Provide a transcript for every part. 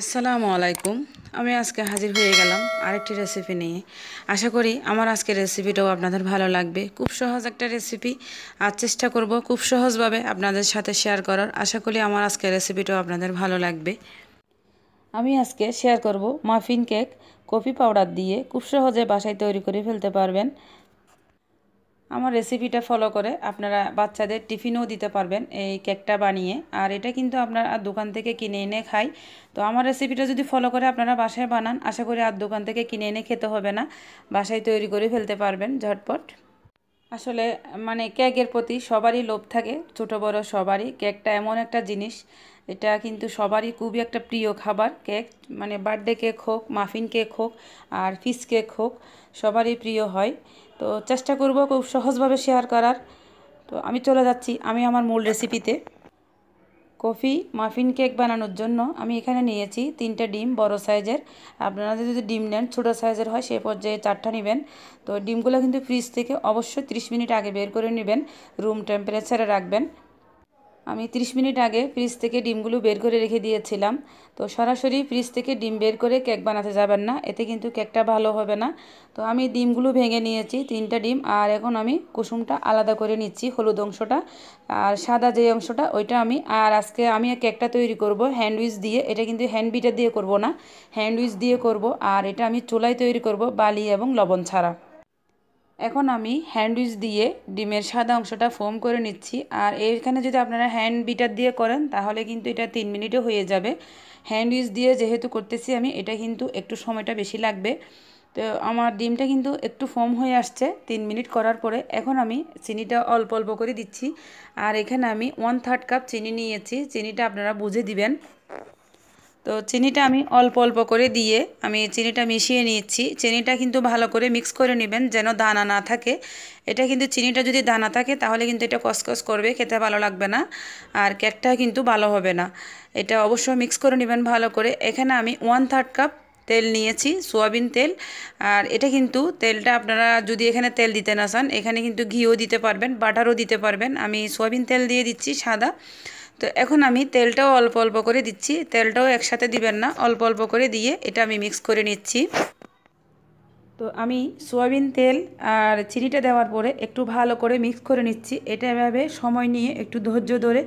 আসসালামু আলাইকুম আমি আজকে হাজির হয়ে গেলাম আরেকটি রেসিপি নিয়ে আশা করি আমার আজকের রেসিপিটাও আপনাদের ভালো লাগবে খুব সহজ একটা রেসিপি আর চেষ্টা করব খুব সহজভাবে আপনাদের সাথে শেয়ার করার আশা করি আমার আজকের রেসিপিটাও আপনাদের ভালো লাগবে আমি আজকে শেয়ার করব মাফিন কেক কফি পাউডার দিয়ে খুব সহজে বাসায় তৈরি করে ফেলতে পারবেন আমার রেসিপিটা ফলো করে আপনারা বাচ্চাদের টিফিনও দিতে পারবেন এই কেকটা বানিয়ে আর এটা কিন্তু আপনারা দোকান থেকে কিনে এনে খাই তো আমার রেসিপিটা যদি ফলো করে আপনারা বাসায় বানান আশা করি আর দোকান থেকে কিনে এনে খেতে হবে না বাসায় তৈরি করে ফেলতে পারবেন ঝটপট আসলে মানে কেকের প্রতি সবারই লোভ থাকে ছোট বড় সবারই কেকটা এমন একটা জিনিস এটা কিন্তু সবারই খুবই একটা প্রিয় খাবার কেক মানে বার্থডে কেক হোক মাফিন কেক হোক আর ফিস কেক হোক সবারই প্রিয় হয় তো চেষ্টা করব খুব সহজভাবে শেয়ার করার তো আমি চলে যাচ্ছি আমি আমার মূল রেসিপিতে কফি মাফিন কেক বানানোর জন্য আমি এখানে নিয়েছি তিনটা ডিম বড় সাইজের আপনারা যদি ডিম নেন ছোটো সাইজের হয় সে পর্যায়ে চারটা নেবেন তো ডিমগুলো কিন্তু ফ্রিজ থেকে অবশ্যই 30 মিনিট আগে বের করে নেবেন রুম টেম্পারেচারে রাখবেন আমি 30 মিনিট আগে ফ্রিজ থেকে ডিমগুলো বের করে রেখে দিয়েছিলাম তো সরাসরি ফ্রিজ থেকে ডিম বের করে কেক বানাতে যাবেন না এতে কিন্তু কেকটা ভালো হবে না তো আমি ডিমগুলো ভেঙে নিয়েছি তিনটা ডিম আর এখন আমি কুসুমটা আলাদা করে নিচ্ছি হলুদ অংশটা আর সাদা যে অংশটা ওইটা আমি আর আজকে আমি কেকটা তৈরি করব হ্যান্ডউইচ দিয়ে এটা কিন্তু হ্যান্ড বিটা দিয়ে করব না হ্যান্ডউইচ দিয়ে করব আর এটা আমি চুলায় তৈরি করব বালি এবং লবণ ছাড়া এখন আমি হ্যান্ডউইচ দিয়ে ডিমের সাদা অংশটা ফোম করে নিচ্ছি আর এখানে যদি আপনারা হ্যান্ড বিটার দিয়ে করেন তাহলে কিন্তু এটা তিন মিনিটে হয়ে যাবে হ্যান্ডউইচ দিয়ে যেহেতু করতেছি আমি এটা কিন্তু একটু সময়টা বেশি লাগবে তো আমার ডিমটা কিন্তু একটু ফোম হয়ে আসছে তিন মিনিট করার পরে এখন আমি চিনিটা অল্প অল্প করে দিচ্ছি আর এখানে আমি ওয়ান থার্ড কাপ চিনি নিয়েছি চিনিটা আপনারা বুঝে দিবেন তো চিনিটা আমি অল্প অল্প করে দিয়ে আমি চিনিটা মিশিয়ে নিয়েছি চিনিটা কিন্তু ভালো করে মিক্স করে নেবেন যেন দানা না থাকে এটা কিন্তু চিনিটা যদি দানা থাকে তাহলে কিন্তু এটা কসকস করবে খেতে ভালো লাগবে না আর কেকটা কিন্তু ভালো হবে না এটা অবশ্যই মিক্স করে নেবেন ভালো করে এখানে আমি ওয়ান থার্ড কাপ তেল নিয়েছি সোয়াবিন তেল আর এটা কিন্তু তেলটা আপনারা যদি এখানে তেল দিতে না চান এখানে কিন্তু ঘিও দিতে পারবেন বাটারও দিতে পারবেন আমি সোয়াবিন তেল দিয়ে দিচ্ছি সাদা তো এখন আমি তেলটাও অল্প অল্প করে দিচ্ছি তেলটাও একসাথে দিবেন না অল্প অল্প করে দিয়ে এটা আমি মিক্স করে নিচ্ছি তো আমি সোয়াবিন তেল আর চিনিটা দেওয়ার পরে একটু ভালো করে মিক্স করে নিচ্ছি এটা এভাবে সময় নিয়ে একটু ধৈর্য ধরে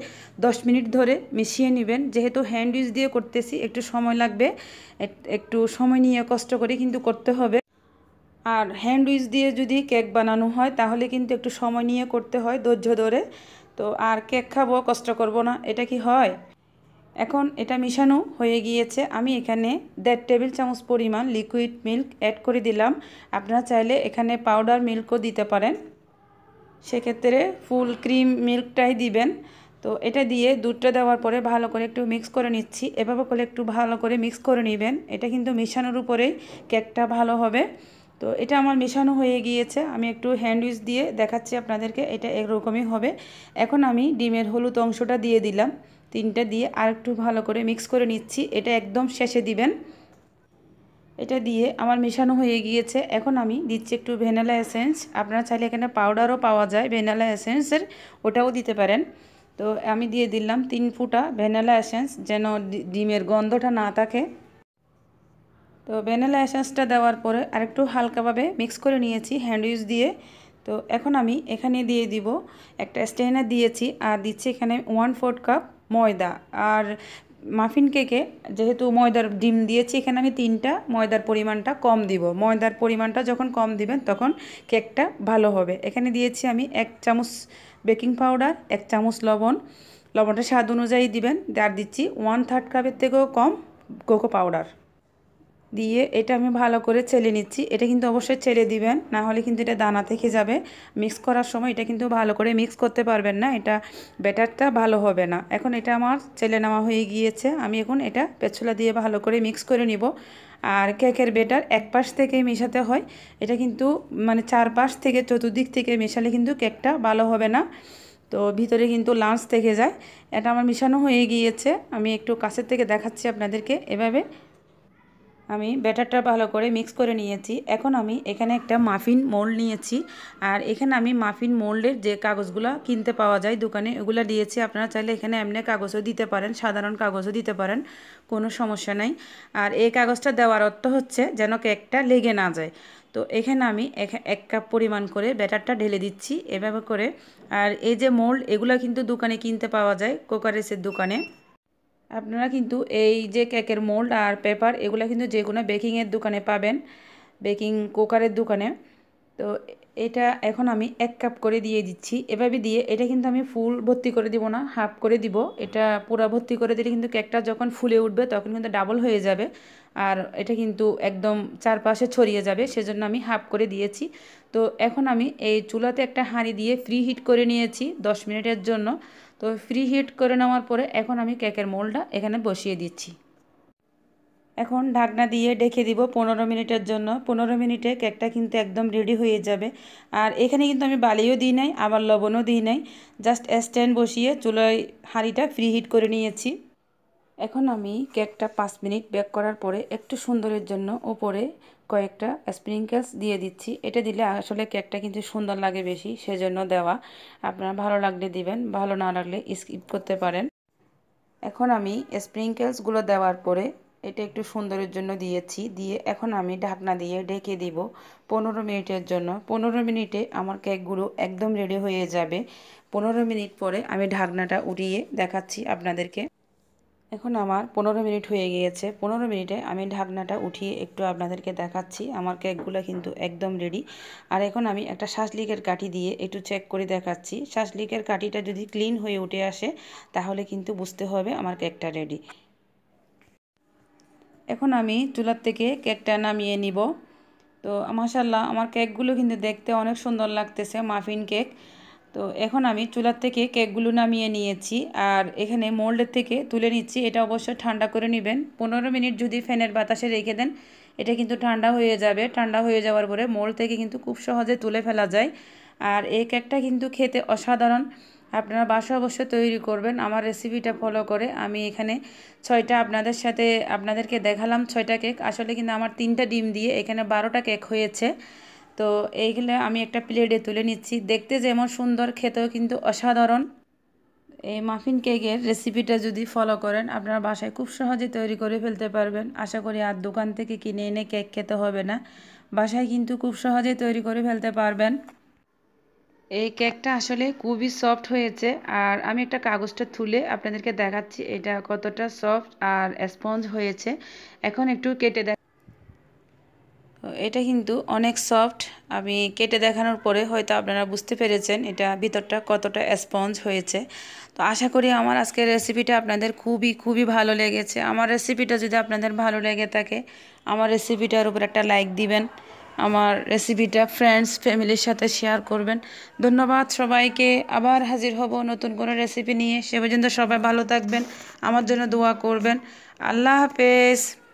দশ মিনিট ধরে মিশিয়ে নেবেন যেহেতু হ্যান্ড ইউজ দিয়ে করতেছি একটু সময় লাগবে একটু সময় নিয়ে কষ্ট করে কিন্তু করতে হবে আর হ্যান্ড উইচ দিয়ে যদি কেক বানানো হয় তাহলে কিন্তু একটু সময় নিয়ে করতে হয় ধৈর্য ধরে তো আর কেক খাবো কষ্ট করব না এটা কি হয় এখন এটা মিশানো হয়ে গিয়েছে আমি এখানে দেড় টেবিল চামচ পরিমাণ লিকুইড মিল্ক অ্যাড করে দিলাম আপনারা চাইলে এখানে পাউডার মিল্কও দিতে পারেন সেক্ষেত্রে ফুল ক্রিম মিল্কটাই দিবেন তো এটা দিয়ে দুধটা দেওয়ার পরে ভালো করে একটু মিক্স করে নিচ্ছি এভাবে করলে একটু ভালো করে মিক্স করে নেবেন এটা কিন্তু মিশানোর উপরেই কেকটা ভালো হবে তো এটা আমার মেশানো হয়ে গিয়েছে আমি একটু হ্যান্ড উইচ দিয়ে দেখাচ্ছি আপনাদেরকে এটা একরকমই হবে এখন আমি ডিমের হলুদ অংশটা দিয়ে দিলাম তিনটা দিয়ে আর একটু ভালো করে মিক্স করে নিচ্ছি এটা একদম শেষে দিবেন এটা দিয়ে আমার মেশানো হয়ে গিয়েছে এখন আমি দিচ্ছি একটু ভ্যানালা এসেন্স আপনারা চাইলে এখানে পাউডারও পাওয়া যায় ভ্যানালা এসেন্সের ওটাও দিতে পারেন তো আমি দিয়ে দিলাম তিন ফুটা ভ্যানিলা এসেন্স যেন ডিমের গন্ধটা না থাকে তো ভ্যানিলা এসেন্সটা দেওয়ার পরে আরেকটু হালকাভাবে মিক্স করে নিয়েছি হ্যান্ড ইউজ দিয়ে তো এখন আমি এখানে দিয়ে দিব একটা স্টেনার দিয়েছি আর দিচ্ছি এখানে ওয়ান ফোর্থ কাপ ময়দা আর মাফিন কেকে যেহেতু ময়দার ডিম দিয়েছি এখানে আমি তিনটা ময়দার পরিমাণটা কম দিব ময়দার পরিমাণটা যখন কম দিবেন তখন কেকটা ভালো হবে এখানে দিয়েছি আমি এক চামচ বেকিং পাউডার এক চামচ লবণ লবণটা স্বাদ অনুযায়ী দিবেন আর দিচ্ছি ওয়ান থার্ড কাপের থেকেও কম কোকো পাউডার দিয়ে এটা আমি ভালো করে ছেলে নিচ্ছি এটা কিন্তু অবশ্যই ছেলে দিবেন না হলে কিন্তু এটা দানা থেকে যাবে মিক্স করার সময় এটা কিন্তু ভালো করে মিক্স করতে পারবেন না এটা ব্যাটারটা ভালো হবে না এখন এটা আমার ছেলে নেওয়া হয়ে গিয়েছে আমি এখন এটা পেছলা দিয়ে ভালো করে মিক্স করে নিব আর কেকের বেটার এক পাশ থেকে মেশাতে হয় এটা কিন্তু মানে চার পাশ থেকে চতুর্দিক থেকে মেশালে কিন্তু কেকটা ভালো হবে না তো ভিতরে কিন্তু লাঞ্চ থেকে যায় এটা আমার মিশানো হয়ে গিয়েছে আমি একটু কাছের থেকে দেখাচ্ছি আপনাদেরকে এভাবে আমি ব্যাটারটা ভালো করে মিক্স করে নিয়েছি এখন আমি এখানে একটা মাফিন মোল্ড নিয়েছি আর এখানে আমি মাফিন মোল্ডের যে কাগজগুলো কিনতে পাওয়া যায় দোকানে এগুলো দিয়েছি আপনারা চাইলে এখানে এমনি কাগজও দিতে পারেন সাধারণ কাগজও দিতে পারেন কোনো সমস্যা নাই আর এই কাগজটা দেওয়ার অর্থ হচ্ছে যেন কেকটা লেগে না যায় তো এখানে আমি এক কাপ পরিমাণ করে ব্যাটারটা ঢেলে দিচ্ছি এভাবে করে আর এই যে মোল্ড এগুলো কিন্তু দোকানে কিনতে পাওয়া যায় কোকারেসের দোকানে আপনারা কিন্তু এই যে কেকের মোল্ড আর পেপার এগুলো কিন্তু যে কোনো বেকিংয়ের দোকানে পাবেন বেকিং কুকারের দোকানে তো এটা এখন আমি এক কাপ করে দিয়ে দিচ্ছি এভাবে দিয়ে এটা কিন্তু আমি ফুল ভর্তি করে দিব না হাফ করে দিব এটা পুরো ভর্তি করে দিলে কিন্তু কেকটা যখন ফুলে উঠবে তখন কিন্তু ডাবল হয়ে যাবে আর এটা কিন্তু একদম চারপাশে ছড়িয়ে যাবে সেজন্য আমি হাফ করে দিয়েছি তো এখন আমি এই চুলাতে একটা হাঁড়ি দিয়ে ফ্রি হিট করে নিয়েছি দশ মিনিটের জন্য তো ফ্রি হিট করে নেওয়ার পরে এখন আমি কেকের মোলটা এখানে বসিয়ে দিচ্ছি এখন ঢাকনা দিয়ে ডেকে দিব পনেরো মিনিটের জন্য পনেরো মিনিটে কেকটা কিন্তু একদম রেডি হয়ে যাবে আর এখানে কিন্তু আমি বালিও দিই নাই আবার লবণও দিই নাই জাস্ট স্ট্যান্ড বসিয়ে চুলোয় হাঁড়িটা ফ্রি হিট করে নিয়েছি এখন আমি কেকটা পাঁচ মিনিট বেক করার পরে একটু সুন্দরের জন্য ওপরে কয়েকটা স্প্রিঙ্কেলস দিয়ে দিচ্ছি এটা দিলে আসলে কেকটা কিন্তু সুন্দর লাগে বেশি সেজন্য দেওয়া আপনারা ভালো লাগলে দিবেন ভালো না লাগলে স্কিপ করতে পারেন এখন আমি স্প্রিঙ্কেলসগুলো দেওয়ার পরে এটা একটু সুন্দরের জন্য দিয়েছি দিয়ে এখন আমি ঢাকনা দিয়ে ঢেকে দিব পনেরো মিনিটের জন্য পনেরো মিনিটে আমার কেকগুলো একদম রেডি হয়ে যাবে পনেরো মিনিট পরে আমি ঢাকনাটা উড়িয়ে দেখাচ্ছি আপনাদেরকে এখন আমার পনেরো মিনিট হয়ে গিয়েছে পনেরো মিনিটে আমি ঢাকনাটা উঠিয়ে একটু আপনাদেরকে দেখাচ্ছি আমার কেকগুলো কিন্তু একদম রেডি আর এখন আমি একটা শ্বাসলিকের কাঠি দিয়ে একটু চেক করে দেখাচ্ছি শ্বাসলিকের কাঠিটা যদি ক্লিন হয়ে উঠে আসে তাহলে কিন্তু বুঝতে হবে আমার কেকটা রেডি এখন আমি চুলার থেকে কেকটা নামিয়ে নিব তো মাসাল্লাহ আমার কেকগুলো কিন্তু দেখতে অনেক সুন্দর লাগতেছে মাফিন কেক তো এখন আমি চুলার থেকে কেকগুলো নামিয়ে নিয়েছি আর এখানে মোল্ডের থেকে তুলে নিচ্ছি এটা অবশ্য ঠান্ডা করে নেবেন পনেরো মিনিট যদি ফ্যানের বাতাসে রেখে দেন এটা কিন্তু ঠান্ডা হয়ে যাবে ঠান্ডা হয়ে যাওয়ার পরে মোল্ড থেকে কিন্তু খুব সহজে তুলে ফেলা যায় আর এই কেকটা কিন্তু খেতে অসাধারণ আপনারা বাসা অবশ্যই তৈরি করবেন আমার রেসিপিটা ফলো করে আমি এখানে ছয়টা আপনাদের সাথে আপনাদেরকে দেখালাম ছয়টা কেক আসলে কিন্তু আমার তিনটা ডিম দিয়ে এখানে বারোটা কেক হয়েছে তো এইগুলো আমি একটা প্লেটে তুলে নিচ্ছি দেখতে যেমন সুন্দর খেতেও কিন্তু অসাধারণ এই মাফিন কেকের রেসিপিটা যদি ফলো করেন আপনার বাসায় খুব সহজে তৈরি করে ফেলতে পারবেন আশা করি আর দোকান থেকে কিনে এনে কেক খেতে হবে না বাসায় কিন্তু খুব সহজে তৈরি করে ফেলতে পারবেন এই কেকটা আসলে খুবই সফট হয়েছে আর আমি একটা কাগজটা তুলে আপনাদেরকে দেখাচ্ছি এটা কতটা সফট আর স্পঞ্জ হয়েছে এখন একটু কেটে দেখ এটা কিন্তু অনেক সফট আমি কেটে দেখানোর পরে হয়তো আপনারা বুঝতে পেরেছেন এটা ভিতরটা কতটা স্পঞ্জ হয়েছে তো আশা করি আমার আজকের রেসিপিটা আপনাদের খুবই খুবই ভালো লেগেছে আমার রেসিপিটা যদি আপনাদের ভালো লেগে থাকে আমার রেসিপিটার উপর একটা লাইক দিবেন আমার রেসিপিটা ফ্রেন্ডস ফ্যামিলির সাথে শেয়ার করবেন ধন্যবাদ সবাইকে আবার হাজির হব নতুন কোনো রেসিপি নিয়ে সে পর্যন্ত সবাই ভালো থাকবেন আমার জন্য দোয়া করবেন আল্লাহ হাফেজ